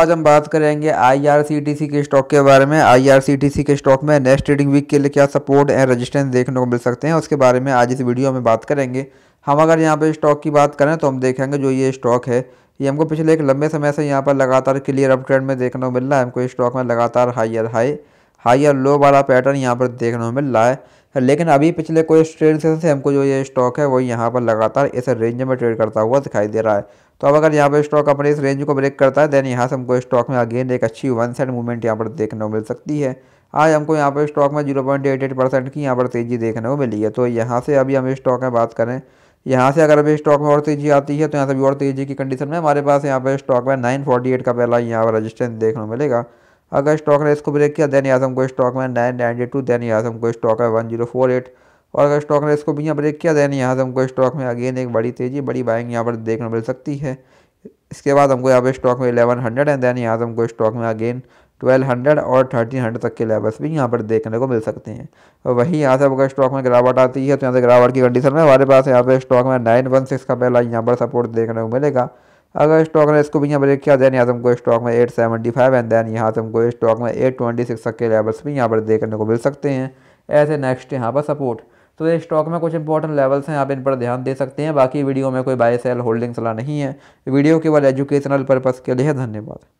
आज हम बात करेंगे आईआरसीटीसी के स्टॉक के बारे में आईआरसीटीसी के स्टॉक में नेक्स्ट ट्रेडिंग वीक के लिए क्या सपोर्ट एंड रेजिस्टेंस देखने को मिल सकते हैं उसके बारे में आज इस वीडियो में बात करेंगे हम अगर यहाँ पर स्टॉक की बात करें तो हम देखेंगे जो ये स्टॉक है ये हमको पिछले एक लंबे समय से यहाँ पर लगातार क्लियर अप ट्रेंड में देखने को मिल रहा है हमको स्टॉक में लगातार हाइयर हाई हाइयर लो वाला पैटर्न यहाँ पर देखने को मिल रहा है लेकिन अभी पिछले कोई ट्रेड सेशन से हमको जो ये स्टॉक है वो यहाँ पर लगातार इस रेंज में ट्रेड करता हुआ दिखाई दे रहा है तो अब अगर यहाँ पर स्टॉक अपने इस रेंज को ब्रेक करता है देन यहाँ से हमको स्टॉक में अगेन एक अच्छी वन साइड मूवमेंट यहाँ पर देखने को मिल सकती है आज हमको यहाँ पर स्टॉक में zero point eight eight percent की यहाँ पर तेज़ी देखने को मिली है तो यहाँ से अभी हम स्टॉक में बात करें यहाँ से अगर अभी स्टॉक में और तेज़ी आती है तो यहाँ से भी और तेज़ी की कंडीशन में हमारे पास यहाँ पर स्टॉक में नाइन फोर्टी एट का पहला यहाँ पर रजिस्टेंस देखने को मिलेगा अगर स्टॉक ने इसको ब्रेक किया दैन आजम को स्टॉक में नाइन नाइनटी टू दैन आजम को स्टॉक है वन जीरो फोर एट और अगर स्टॉक ने इसको भी यहाँ ब्रेक किया दैन आजम को स्टॉक में अगेन एक बड़ी तेज़ी बड़ी बाइंग यहाँ पर देखने मिल सकती है इसके बाद हमको यहाँ पर स्टॉक में एलेवन हंड्रेड है दैन आजम को स्टॉक में अगेन ट्वेल्व हंड्रेड और थर्टीन हंड्रेड तक के लेवल्स भी यहाँ पर देखने को मिल सकते हैं और वहीं यहाँ से अगर स्टॉक में गिरावट आती है तो यहाँ से गिरावट की कंडीशन में हमारे पास यहाँ पर स्टॉक में नाइन वन सिक्स का पहला यहाँ पर सपोर्ट देखने को मिलेगा अगर स्टॉक ने इसको भी यहाँ ब्रेक किया देन आजम को स्टॉक में eight seventy five and then यहाँ हमको स्टॉक में एट ट्वेंटी सिक्स तक के लेवल्स भी यहाँ पर देखने को मिल सकते हैं ऐसे नेक्स्ट यहाँ पर सपोर्ट तो ये स्टॉक में कुछ इंपॉर्टेंट लेवल्स हैं आप इन पर ध्यान दे सकते हैं बाकी वीडियो में कोई बाय सेल होल्डिंग सलाह नहीं है वीडियो केवल एजुकेशनल पर्पज़ के लिए धन्यवाद